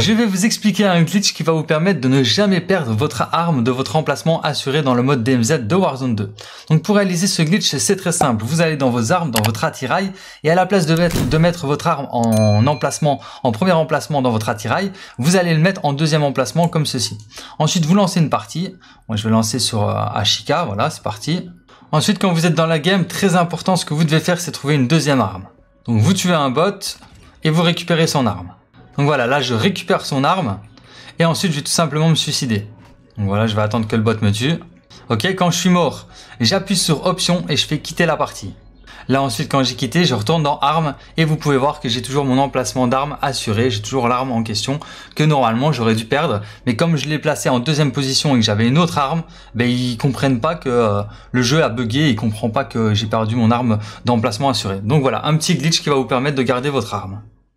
Je vais vous expliquer un glitch qui va vous permettre de ne jamais perdre votre arme de votre emplacement assuré dans le mode DMZ de Warzone 2. Donc pour réaliser ce glitch, c'est très simple. Vous allez dans vos armes, dans votre attirail, et à la place de mettre, votre arme en emplacement, en premier emplacement dans votre attirail, vous allez le mettre en deuxième emplacement comme ceci. Ensuite, vous lancez une partie. Moi, je vais lancer sur euh, Ashika, voilà, c'est parti. Ensuite, quand vous êtes dans la game, très important, ce que vous devez faire, c'est trouver une deuxième arme. Donc vous tuez un bot, et vous récupérez son arme. Donc voilà, là je récupère son arme. Et ensuite je vais tout simplement me suicider. Donc voilà, je vais attendre que le bot me tue. Ok, quand je suis mort, j'appuie sur option et je fais quitter la partie. Là ensuite quand j'ai quitté, je retourne dans armes et vous pouvez voir que j'ai toujours mon emplacement d'arme assuré, j'ai toujours l'arme en question que normalement j'aurais dû perdre, mais comme je l'ai placé en deuxième position et que j'avais une autre arme, ben ils comprennent pas que euh, le jeu a bugué, ils comprennent pas que j'ai perdu mon arme d'emplacement assuré. Donc voilà, un petit glitch qui va vous permettre de garder votre arme.